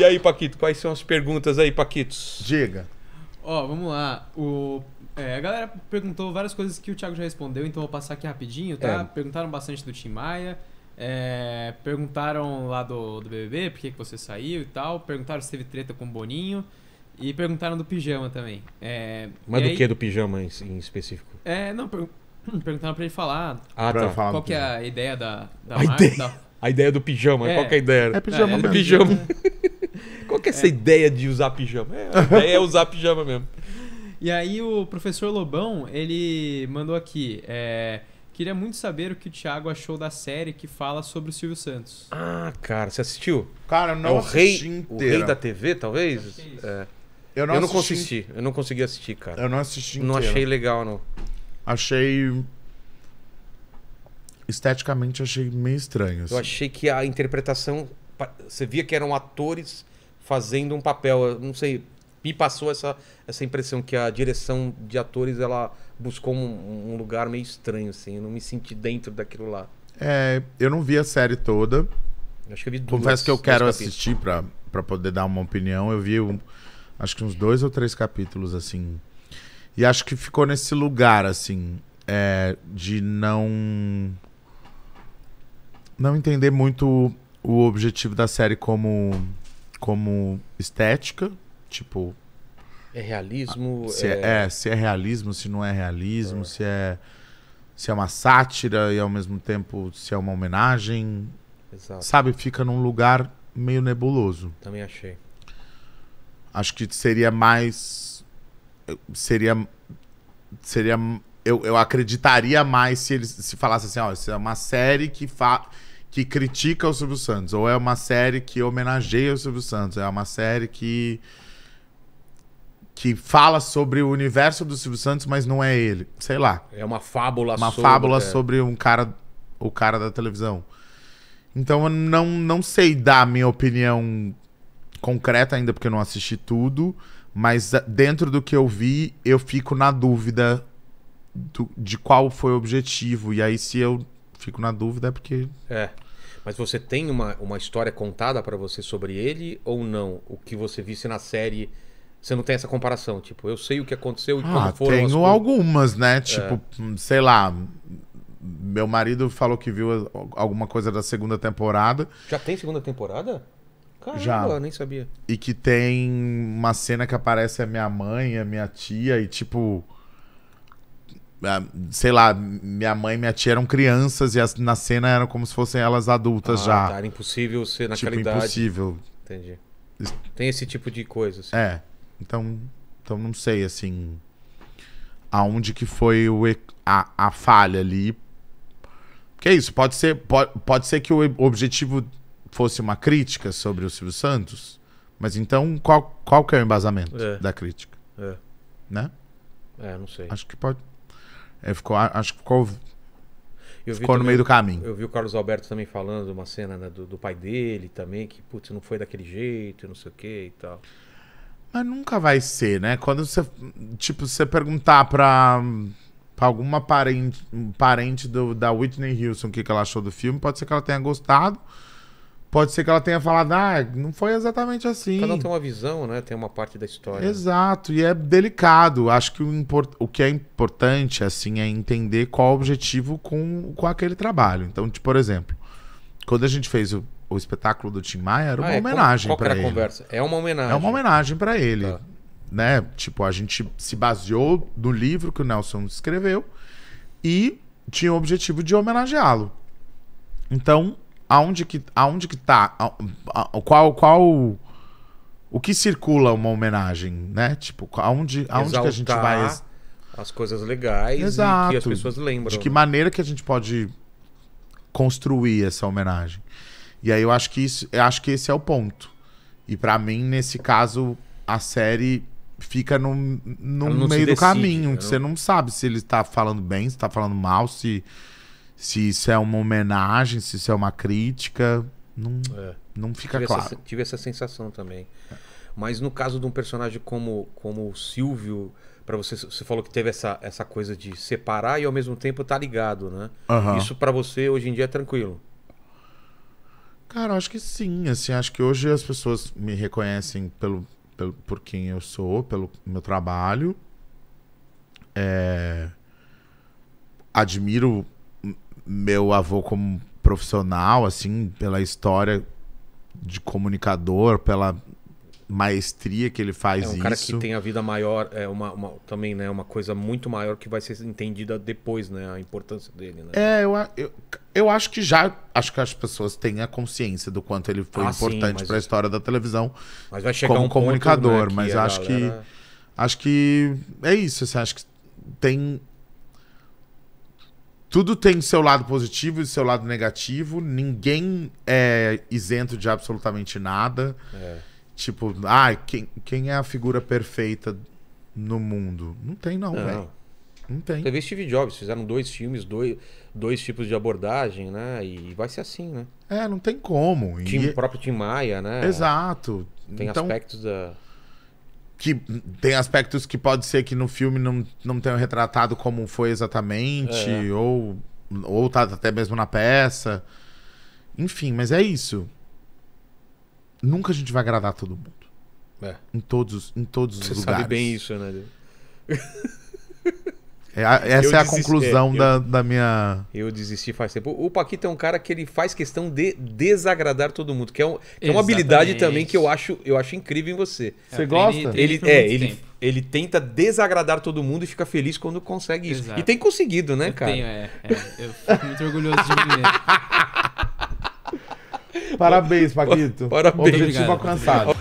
E aí, Paquito, quais são as perguntas aí, Paquitos? Diga. Ó, vamos lá. O é, a galera perguntou várias coisas que o Thiago já respondeu, então vou passar aqui rapidinho, tá? É. Perguntaram bastante do Tim Maia, é, perguntaram lá do, do BBB, por que, você saiu e tal, perguntaram se teve treta com o Boninho e perguntaram do pijama também. É, Mas do aí, que do pijama em, em específico? É, não, per, perguntaram pra ele falar ah, pra tá. qual, qual que é a ideia da, da a marca. Ideia, da... A ideia do pijama, qual é. que é a ideia? É pijama. É, pijama. Qual que é essa é. ideia de usar pijama? É, a ideia é usar pijama mesmo. E aí o professor Lobão, ele mandou aqui. É, queria muito saber o que o Thiago achou da série que fala sobre o Silvio Santos. Ah, cara, você assistiu? Cara, é não é o rei, inteira. o rei da TV, talvez? É, é Eu não, eu não assisti. Consegui, eu não consegui assistir, cara. Eu não assisti inteiro. Não achei legal, não. Achei esteticamente achei meio estranho. Assim. Eu achei que a interpretação você via que eram atores fazendo um papel. Não sei, me passou essa, essa impressão que a direção de atores ela buscou um, um lugar meio estranho, assim. Eu não me senti dentro daquilo lá. É, eu não vi a série toda. Acho que eu vi duas, Confesso que eu quero assistir pra, pra poder dar uma opinião. Eu vi um, acho que uns dois ou três capítulos, assim. E acho que ficou nesse lugar, assim, é, de não. Não entender muito o objetivo da série como como estética, tipo. É realismo? Se é, é... é se é realismo, se não é realismo, é. se é se é uma sátira e ao mesmo tempo se é uma homenagem. Exato. Sabe, fica num lugar meio nebuloso. Também achei. Acho que seria mais seria seria eu, eu acreditaria mais se eles se falasse assim, ó, isso é uma série que fa que critica o Silvio Santos, ou é uma série que homenageia o Silvio Santos, é uma série que que fala sobre o universo do Silvio Santos, mas não é ele, sei lá. É uma fábula uma sobre, fábula é. sobre um cara, o cara da televisão. Então eu não não sei dar a minha opinião concreta ainda porque eu não assisti tudo, mas ah, dentro do que eu vi, eu fico na dúvida do, de qual foi o objetivo e aí se eu fico na dúvida é porque. É. Mas você tem uma, uma história contada para você sobre ele ou não? O que você visse na série. Você não tem essa comparação, tipo, eu sei o que aconteceu e ah, como foram. Tenho as... algumas, né? É. Tipo, é. sei lá, meu marido falou que viu alguma coisa da segunda temporada. Já tem segunda temporada? Caramba, Já. nem sabia. E que tem uma cena que aparece a minha mãe, a minha tia, e tipo. Ah, sei lá, minha mãe e minha tia eram crianças e as, na cena eram como se fossem elas adultas ah, já. Tá, era impossível ser na tipo, idade. impossível. Entendi. Tem esse tipo de coisa. Assim. É. Então, então não sei, assim, aonde que foi o, a, a falha ali. Porque é isso, pode ser, pode, pode ser que o objetivo fosse uma crítica sobre o Silvio Santos, mas então qual, qual que é o embasamento é. da crítica? É. Né? É, não sei. Acho que pode... É, ficou, acho que ficou, eu ficou no meio do caminho. Eu vi o Carlos Alberto também falando uma cena né, do, do, pai dele também, que putz, não foi daquele jeito, não sei o que e tal. Mas nunca vai ser, né? Quando você, tipo, você perguntar pra, pra alguma parente, parente do, da Whitney Houston o que, que ela achou do filme, pode ser que ela tenha gostado, Pode ser que ela tenha falado, ah, não foi exatamente assim. Cada um tem uma visão, né? Tem uma parte da história. Exato, e é delicado. Acho que o, import... o que é importante, assim, é entender qual o objetivo com, com aquele trabalho. Então, tipo, por exemplo, quando a gente fez o, o espetáculo do Tim Maia, era uma ah, é. homenagem para ele. conversa? É uma homenagem. É uma homenagem para ele. Tá. Né? Tipo, a gente se baseou no livro que o Nelson escreveu e tinha o objetivo de homenageá-lo. Então, aonde que aonde que tá a, a, qual qual o que circula uma homenagem, né? Tipo, aonde aonde Exaltar que a gente vai as coisas legais Exato. e que as pessoas lembram. De que né? maneira que a gente pode construir essa homenagem? E aí eu acho que isso, eu acho que esse é o ponto. E para mim, nesse caso, a série fica no, no meio decide, do caminho, né? que você não sabe se ele está falando bem, se está falando mal, se se isso é uma homenagem, se isso é uma crítica, não, é. não fica tive claro. Essa, tive essa sensação também. É. Mas no caso de um personagem como, como o Silvio, para você, você falou que teve essa, essa coisa de separar e ao mesmo tempo tá ligado, né? Uhum. Isso para você hoje em dia é tranquilo? Cara, acho que sim. Assim, acho que hoje as pessoas me reconhecem pelo, pelo por quem eu sou, pelo meu trabalho. É... Admiro meu avô como profissional, assim, pela história de comunicador, pela maestria que ele faz isso. É um cara isso. que tem a vida maior, é uma, uma, também, né, uma coisa muito maior que vai ser entendida depois, né, a importância dele, né? É, eu, eu, eu acho que já acho que as pessoas têm a consciência do quanto ele foi ah, importante para a é- história da televisão. Mas vai chegar como um comunicador, ponto, né, mas acho galera... que acho que é isso, assim, acho que tem tudo tem seu lado positivo e seu lado negativo. Ninguém é isento de absolutamente nada. É. Tipo, ah, quem, quem é a figura perfeita no mundo? Não tem, não, não. velho. Não tem. Teve Steve Jobs, fizeram dois filmes, dois, dois tipos de abordagem, né? E vai ser assim, né? É, não tem como. Tim, e... O próprio Tim Maia, né? Exato. Tem então... aspectos da que tem aspectos que pode ser que no filme não, não tenham retratado como foi exatamente, é. ou, ou tá até mesmo na peça. Enfim, mas é isso. Nunca a gente vai agradar todo mundo. É. Em todos, em todos os lugares. Você sabe bem isso, né? É essa eu é a é conclusão é, eu, da, da minha. Eu desisti faz tempo. O Paquito é um cara que ele faz questão de desagradar todo mundo, que é, um, que é uma habilidade também que eu acho, eu acho incrível em você. Você gosta? Ele, ele é, ele, ele tenta desagradar todo mundo e fica feliz quando consegue isso. Exato. E tem conseguido, né, eu cara? Tenho, é, é. Eu fico muito orgulhoso de mim mesmo. Parabéns, Paquito. Parabéns. Objetivo alcançado.